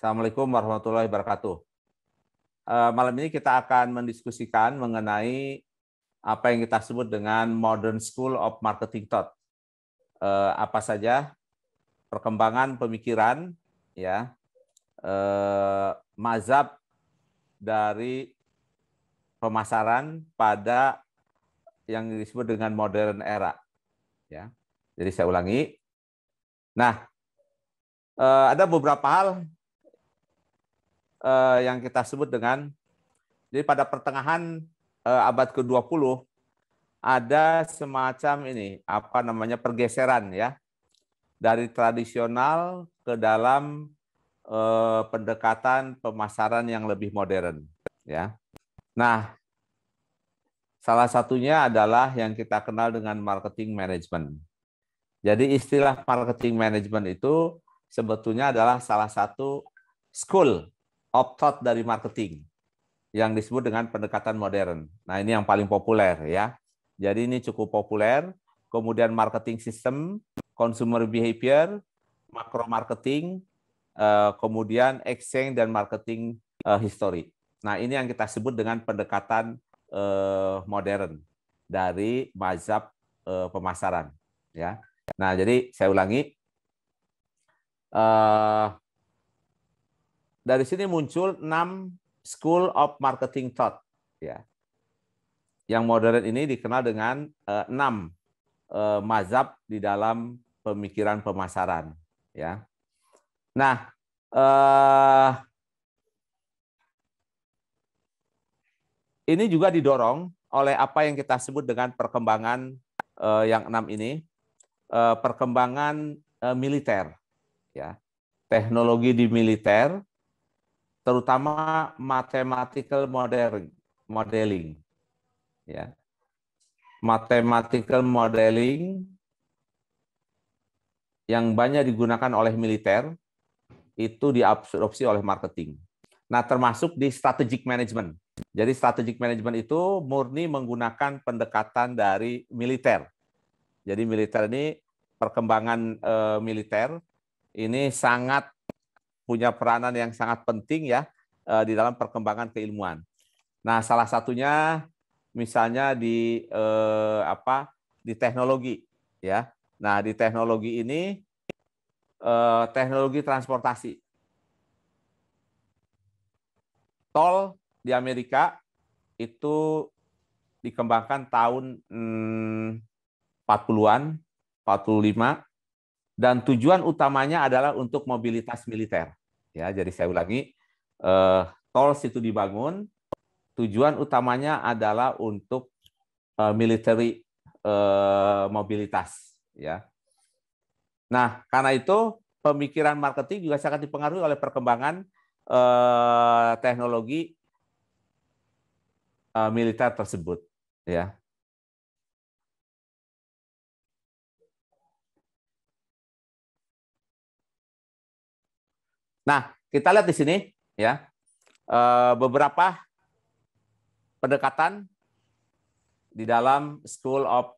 Assalamualaikum warahmatullahi wabarakatuh. Eh, malam ini kita akan mendiskusikan mengenai apa yang kita sebut dengan Modern School of Marketing Thought. Eh, apa saja perkembangan pemikiran, ya, eh, mazhab dari pemasaran pada yang disebut dengan modern era. Ya, jadi saya ulangi. Nah, ada beberapa hal eh, yang kita sebut dengan jadi pada pertengahan eh, abad ke-20 ada semacam ini apa namanya pergeseran ya dari tradisional ke dalam eh, pendekatan pemasaran yang lebih modern ya. Nah, salah satunya adalah yang kita kenal dengan marketing management. Jadi istilah marketing management itu sebetulnya adalah salah satu school opt out dari marketing yang disebut dengan pendekatan modern. Nah, ini yang paling populer ya. Jadi ini cukup populer. Kemudian marketing system, consumer behavior, macro marketing, eh, kemudian exchange dan marketing eh, history. Nah, ini yang kita sebut dengan pendekatan eh, modern dari mazhab pemasaran ya. Nah, jadi saya ulangi eh dari sini muncul enam School of Marketing Thought. Ya. Yang modern ini dikenal dengan eh, enam uh, mazhab di dalam pemikiran pemasaran. Ya. Nah, uh, ini juga didorong oleh apa yang kita sebut dengan perkembangan uh, yang enam ini, uh, perkembangan uh, militer, ya teknologi di militer terutama mathematical modeling, modeling. Ya. Mathematical modeling yang banyak digunakan oleh militer itu diabsorpsi oleh marketing. Nah, termasuk di strategic management. Jadi strategic management itu murni menggunakan pendekatan dari militer. Jadi militer ini perkembangan e, militer ini sangat punya peranan yang sangat penting ya eh, di dalam perkembangan keilmuan. Nah, salah satunya misalnya di eh, apa di teknologi ya. Nah, di teknologi ini eh, teknologi transportasi. Tol di Amerika itu dikembangkan tahun hmm, 40-an, 45 dan tujuan utamanya adalah untuk mobilitas militer. Ya, jadi saya ulangi, eh, tol situ dibangun, tujuan utamanya adalah untuk eh, military eh, mobilitas. Ya. Nah, karena itu pemikiran marketing juga sangat dipengaruhi oleh perkembangan eh, teknologi eh, militer tersebut. Ya, Nah, kita lihat di sini ya eh, beberapa pendekatan di dalam School of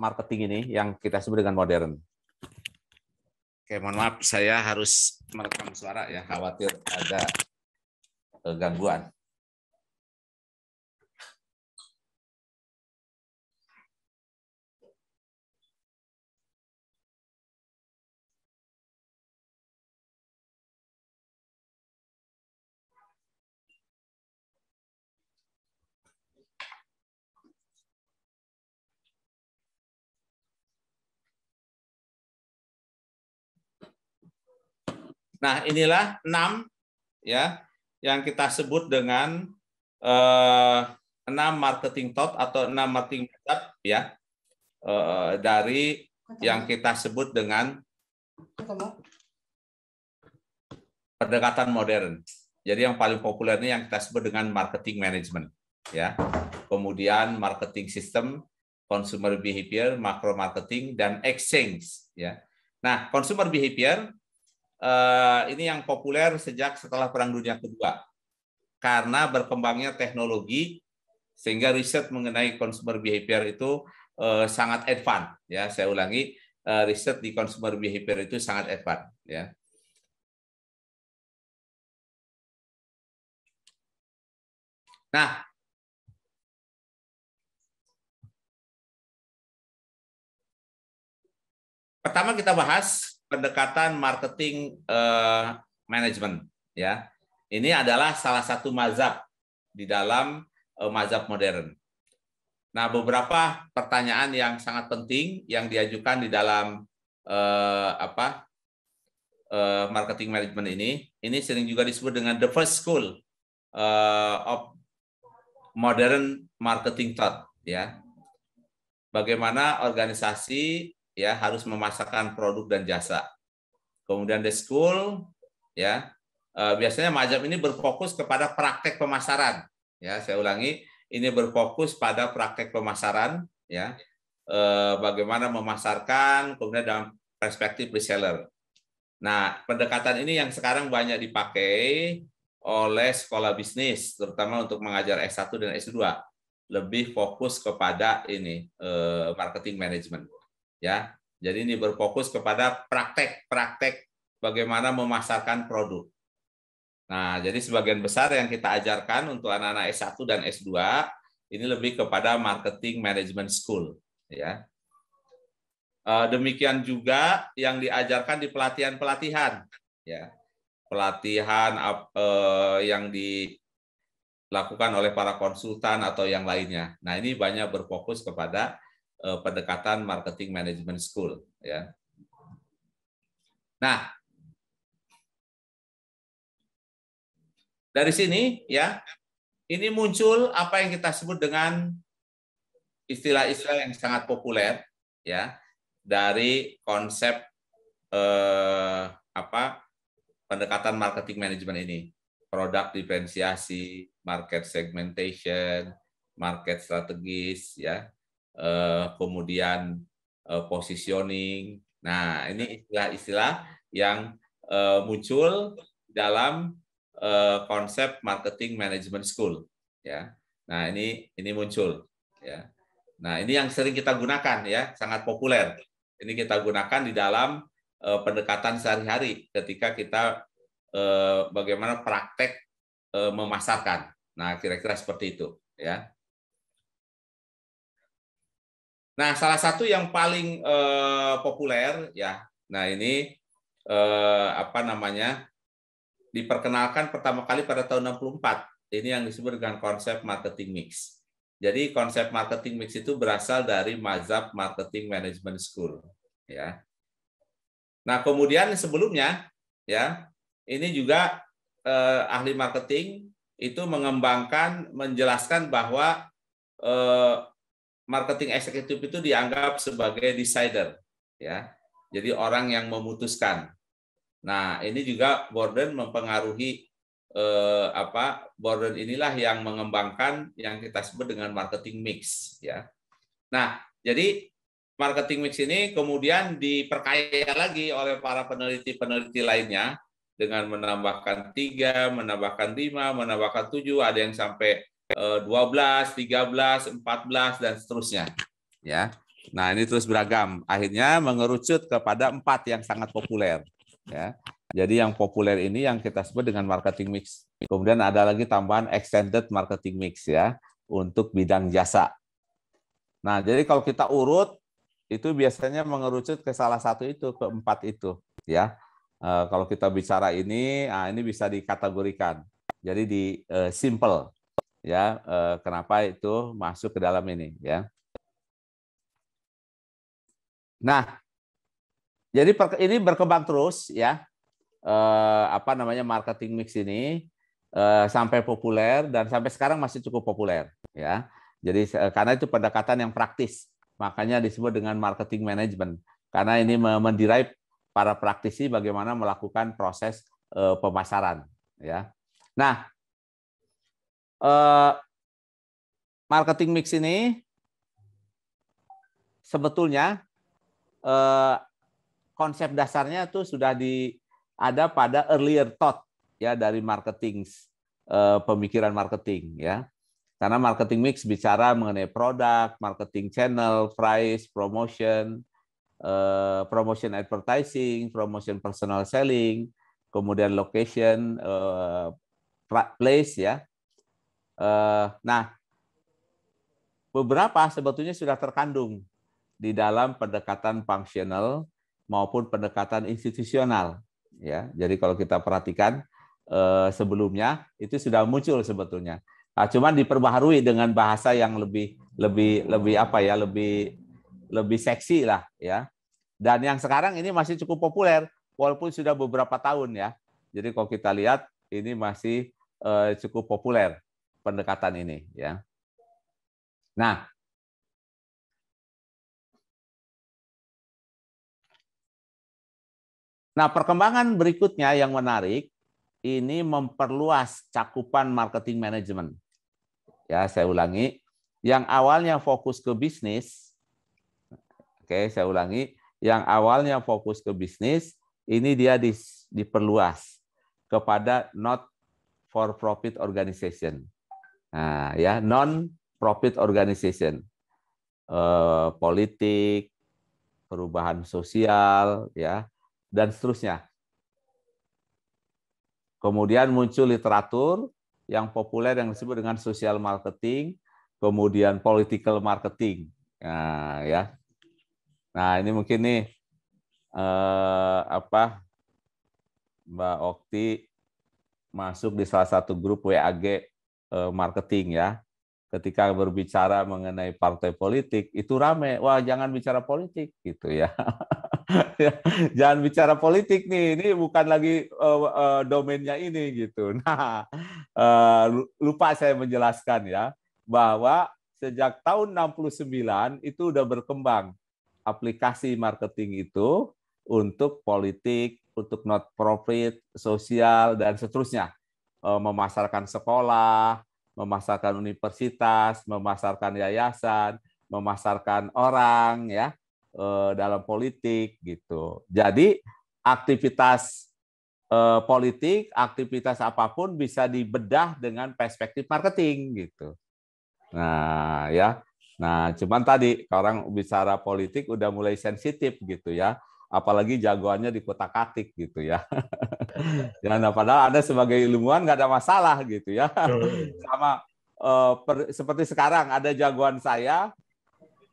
Marketing ini yang kita sebut dengan modern. Oke, mohon maaf saya harus merekam suara ya, khawatir ada eh, gangguan. Nah, inilah enam ya yang kita sebut dengan eh, enam marketing thought atau enam marketing method ya eh, dari yang kita sebut dengan pendekatan modern. Jadi yang paling populer ini yang kita sebut dengan marketing management, ya. Kemudian marketing system, consumer behavior, macro marketing, dan exchange, ya. Nah, consumer behavior Eh, ini yang populer sejak setelah Perang Dunia Kedua. Karena berkembangnya teknologi sehingga riset mengenai consumer behavior itu uh, sangat advance ya. Saya ulangi uh, riset di consumer behavior itu sangat advance ya. Nah, pertama kita bahas pendekatan marketing uh, management ya. Ini adalah salah satu mazhab di dalam uh, mazhab modern. Nah, beberapa pertanyaan yang sangat penting yang diajukan di dalam uh, apa uh, marketing management ini, ini sering juga disebut dengan the first school uh, of modern marketing thought, ya. Bagaimana organisasi ya harus memasarkan produk dan jasa. Kemudian the school ya e, biasanya majap ini berfokus kepada praktek pemasaran. Ya, saya ulangi, ini berfokus pada praktek pemasaran ya. E, bagaimana memasarkan kemudian dalam perspektif reseller. Nah, pendekatan ini yang sekarang banyak dipakai oleh sekolah bisnis terutama untuk mengajar S1 dan S2 lebih fokus kepada ini e, marketing management ya. Jadi ini berfokus kepada praktek-praktek bagaimana memasarkan produk. Nah, jadi sebagian besar yang kita ajarkan untuk anak-anak S1 dan S2 ini lebih kepada marketing management school, ya. Eh, demikian juga yang diajarkan di pelatihan-pelatihan, ya. Pelatihan eh, yang dilakukan oleh para konsultan atau yang lainnya. Nah, ini banyak berfokus kepada Eh, pendekatan marketing management school ya. Nah, dari sini ya ini muncul apa yang kita sebut dengan istilah-istilah yang sangat populer ya dari konsep eh, apa pendekatan marketing management ini produk diferensiasi market segmentation market strategis ya Eh, kemudian eh, positioning. Nah, ini istilah-istilah yang eh, muncul dalam konsep marketing management school. Ya, nah ini ini muncul. Ya, nah ini yang sering kita gunakan ya, sangat populer. Ini kita gunakan di dalam pendekatan sehari-hari ketika kita bagaimana praktek memasarkan. Nah, kira-kira seperti itu ya. Nah, salah satu yang paling eh, populer ya. Nah, ini eh, apa namanya? diperkenalkan pertama kali pada tahun 64. Ini yang disebut dengan konsep marketing mix. Jadi konsep marketing mix itu berasal dari mazhab marketing management school ya. Nah, kemudian sebelumnya ya, ini juga eh, ahli marketing itu mengembangkan menjelaskan bahwa eh, marketing eksekutif itu dianggap sebagai decider ya. Jadi orang yang memutuskan. Nah, ini juga Borden mempengaruhi eh, apa? Borden inilah yang mengembangkan yang kita sebut dengan marketing mix ya. Nah, jadi marketing mix ini kemudian diperkaya lagi oleh para peneliti-peneliti lainnya dengan menambahkan tiga, menambahkan lima, menambahkan tujuh, ada yang sampai 12, 13, 14 dan seterusnya. Ya. Nah, ini terus beragam. Akhirnya mengerucut kepada empat yang sangat populer, ya. Jadi yang populer ini yang kita sebut dengan marketing mix. Kemudian ada lagi tambahan extended marketing mix ya untuk bidang jasa. Nah, jadi kalau kita urut itu biasanya mengerucut ke salah satu itu, ke empat itu, ya. E, kalau kita bicara ini, nah ini bisa dikategorikan. Jadi di e, simple ya eh, kenapa itu masuk ke dalam ini ya. Nah, jadi ini berkembang terus ya. Eh, apa namanya marketing mix ini eh, sampai populer dan sampai sekarang masih cukup populer ya. Jadi karena itu pendekatan yang praktis, makanya disebut dengan marketing management karena ini mendirai para praktisi bagaimana melakukan proses pemasaran ya. Nah, uh, marketing mix ini sebetulnya uh, konsep dasarnya itu sudah di ada pada earlier thought ya dari marketing uh, pemikiran marketing ya karena marketing mix bicara mengenai produk, marketing channel, price, promotion, uh, promotion advertising, promotion personal selling, kemudian location, uh, place ya, Eh, nah, beberapa sebetulnya sudah terkandung di dalam pendekatan fungsional maupun pendekatan institusional. Ya, jadi kalau kita perhatikan eh, sebelumnya itu sudah muncul sebetulnya. Nah, cuman diperbaharui dengan bahasa yang lebih lebih lebih apa ya lebih lebih seksi lah ya. Dan yang sekarang ini masih cukup populer walaupun sudah beberapa tahun ya. Jadi kalau kita lihat ini masih eh, cukup populer pendekatan ini ya. Nah, Nah, perkembangan berikutnya yang menarik ini memperluas cakupan marketing management. Ya, saya ulangi, yang awalnya fokus ke bisnis, oke, saya ulangi, yang awalnya fokus ke bisnis, ini dia diperluas kepada not for profit organization. Nah, ya non profit organization, eh, politik, perubahan sosial, ya dan seterusnya. Kemudian muncul literatur yang populer yang disebut dengan social marketing, kemudian political marketing. Nah, ya. Nah, ini mungkin nih eh, apa Mbak Okti masuk di salah satu grup WAG Eh, marketing ya. Ketika berbicara mengenai partai politik itu rame, wah jangan bicara politik gitu ya. jangan bicara politik nih, ini bukan lagi uh, uh, domainnya ini gitu. Nah, uh, lupa saya menjelaskan ya bahwa sejak tahun 69 itu udah berkembang aplikasi marketing itu untuk politik, untuk not profit, sosial dan seterusnya. Eh, memasarkan sekolah, memasarkan universitas, memasarkan yayasan, memasarkan orang ya eh, dalam politik gitu. Jadi aktivitas eh, politik, aktivitas apapun bisa dibedah dengan perspektif marketing gitu. Nah, ya. Nah, cuman tadi orang bicara politik udah mulai sensitif gitu ya apalagi jagoannya di kota katik gitu ya. Dan ya, nah, padahal Anda sebagai ilmuwan nggak ada masalah gitu ya. Sama uh, per, seperti sekarang ada jagoan saya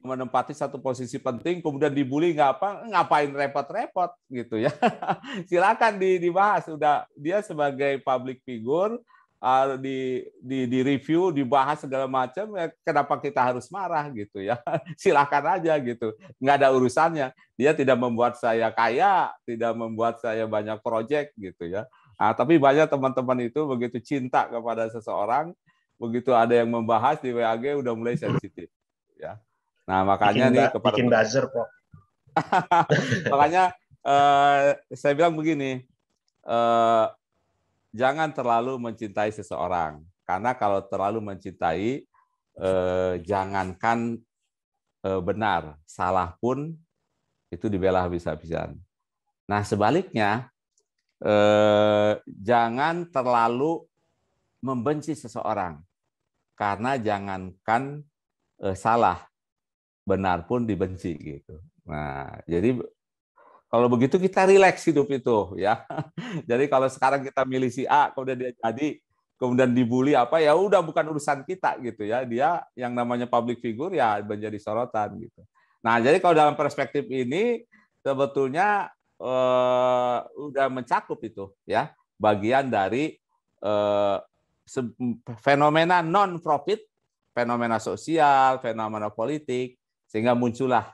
menempati satu posisi penting kemudian dibully nggak apa ngapain repot-repot gitu ya silakan dibahas sudah dia sebagai public figure uh, di, di di review dibahas segala macam ya kenapa kita harus marah gitu ya silahkan aja gitu nggak ada urusannya dia tidak membuat saya kaya tidak membuat saya banyak project gitu ya nah, tapi banyak teman-teman itu begitu cinta kepada seseorang begitu ada yang membahas di WAG udah mulai sensitif ya nah makanya bikin, nih kepada bikin buzzer kok makanya eh, saya bilang begini eh, jangan terlalu mencintai seseorang. Karena kalau terlalu mencintai, eh, jangankan eh, benar, salah pun itu dibela habis-habisan. Nah sebaliknya, eh, jangan terlalu membenci seseorang. Karena jangankan eh, salah, benar pun dibenci gitu. Nah, jadi kalau begitu kita rileks hidup itu ya. Jadi kalau sekarang kita milih si A kemudian dia jadi kemudian dibully apa ya udah bukan urusan kita gitu ya. Dia yang namanya public figure ya menjadi sorotan gitu. Nah, jadi kalau dalam perspektif ini sebetulnya eh, udah mencakup itu ya bagian dari eh, fenomena non profit, fenomena sosial, fenomena politik sehingga muncullah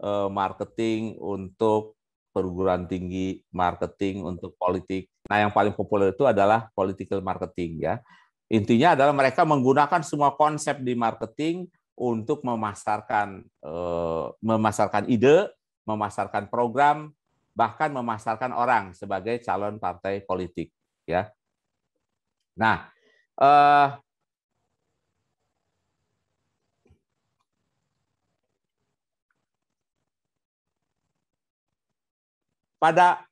eh, marketing untuk perguruan tinggi marketing untuk politik. Nah, yang paling populer itu adalah political marketing ya. Intinya adalah mereka menggunakan semua konsep di marketing untuk memasarkan eh, memasarkan ide, memasarkan program, bahkan memasarkan orang sebagai calon partai politik ya. Nah, eh, pada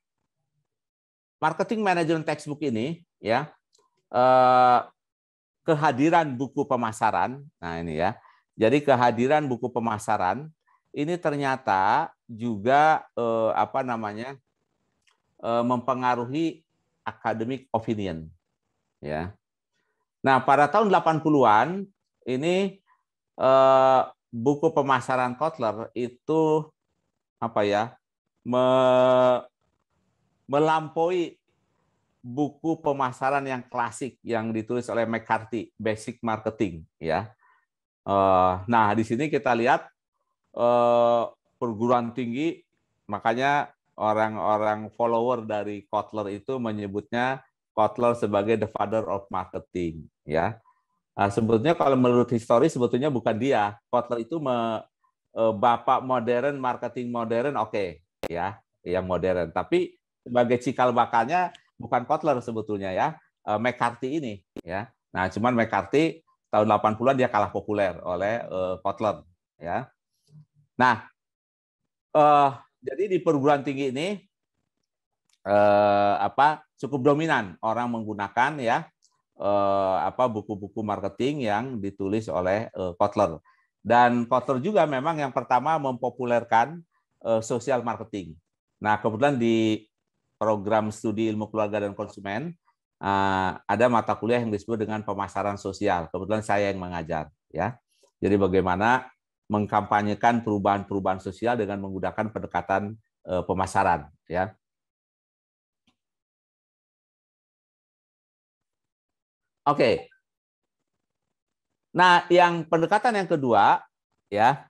marketing management textbook ini ya eh, kehadiran buku pemasaran. Nah, ini ya. Jadi kehadiran buku pemasaran ini ternyata juga eh, apa namanya? Eh, mempengaruhi academic opinion ya. Nah, pada tahun 80-an ini eh, buku pemasaran Kotler itu apa ya? me, melampaui buku pemasaran yang klasik yang ditulis oleh McCarthy, Basic Marketing, ya. Eh, nah, di sini kita lihat eh, perguruan tinggi, makanya orang-orang follower dari Kotler itu menyebutnya Kotler sebagai the father of marketing, ya. Nah, sebetulnya kalau menurut histori sebetulnya bukan dia. Kotler itu eh, bapak modern, marketing modern, oke, okay, ya yang modern. Tapi sebagai cikal bakalnya bukan Kotler sebetulnya ya, eh, McCarthy ini ya. Nah, cuman McCarthy tahun 80-an dia kalah populer oleh e, Kotler ya. Nah, eh, jadi di perguruan tinggi ini apa cukup dominan orang menggunakan ya eh, apa buku-buku marketing yang ditulis oleh e, Kotler. Dan Kotler juga memang yang pertama mempopulerkan Eh, social marketing. Nah, kebetulan di program studi ilmu keluarga dan konsumen eh, ada mata kuliah yang disebut dengan pemasaran sosial. Kebetulan saya yang mengajar, ya. Jadi bagaimana mengkampanyekan perubahan-perubahan sosial dengan menggunakan pendekatan eh, pemasaran, ya. Oke. Nah, yang pendekatan yang kedua, ya,